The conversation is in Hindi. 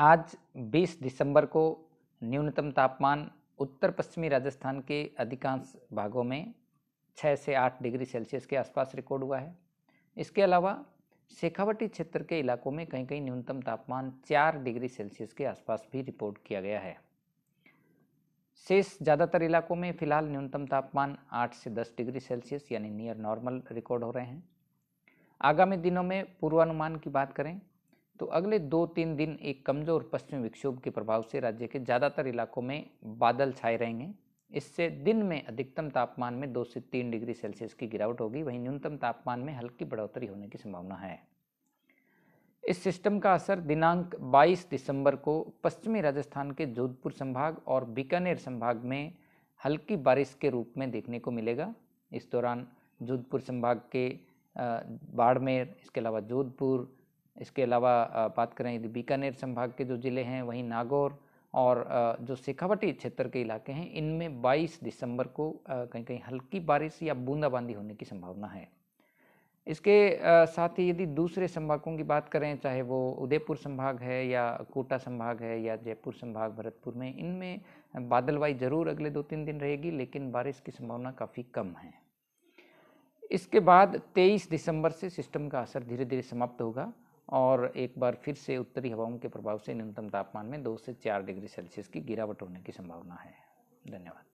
आज 20 दिसंबर को न्यूनतम तापमान उत्तर पश्चिमी राजस्थान के अधिकांश भागों में 6 से 8 डिग्री सेल्सियस के आसपास रिकॉर्ड हुआ है इसके अलावा शेखावटी क्षेत्र के इलाकों में कहीं कहीं न्यूनतम तापमान 4 डिग्री सेल्सियस के आसपास भी रिपोर्ट किया गया है शेष ज़्यादातर इलाकों में फिलहाल न्यूनतम तापमान 8 से 10 डिग्री सेल्सियस यानी नियर नॉर्मल रिकॉर्ड हो रहे हैं आगामी दिनों में पूर्वानुमान की बात करें तो अगले दो तीन दिन एक कमज़ोर पश्चिमी विक्षोभ के प्रभाव से राज्य के ज़्यादातर इलाकों में बादल छाए रहेंगे इससे दिन में अधिकतम तापमान में दो से तीन डिग्री सेल्सियस की गिरावट होगी वहीं न्यूनतम तापमान में हल्की बढ़ोतरी होने की संभावना है इस सिस्टम का असर दिनांक 22 दिसंबर को पश्चिमी राजस्थान के जोधपुर संभाग और बीकानेर संभाग में हल्की बारिश के रूप में देखने को मिलेगा इस दौरान जोधपुर संभाग के बाड़मेर इसके अलावा जोधपुर इसके अलावा बात करें यदि बीकानेर संभाग के जो ज़िले हैं वहीं नागौर और जो शेखावटी क्षेत्र के इलाके हैं इनमें 22 दिसंबर को कहीं कहीं हल्की बारिश या बूंदाबांदी होने की संभावना है इसके साथ ही यदि दूसरे संभागों की बात करें चाहे वो उदयपुर संभाग है या कोटा संभाग है या जयपुर संभाग भरतपुर में इनमें बादलवाई जरूर अगले दो तीन दिन रहेगी लेकिन बारिश की संभावना काफ़ी कम है इसके बाद 23 दिसंबर से सिस्टम का असर धीरे धीरे समाप्त होगा और एक बार फिर से उत्तरी हवाओं के प्रभाव से न्यूनतम तापमान में दो से चार डिग्री सेल्सियस की गिरावट होने की संभावना है धन्यवाद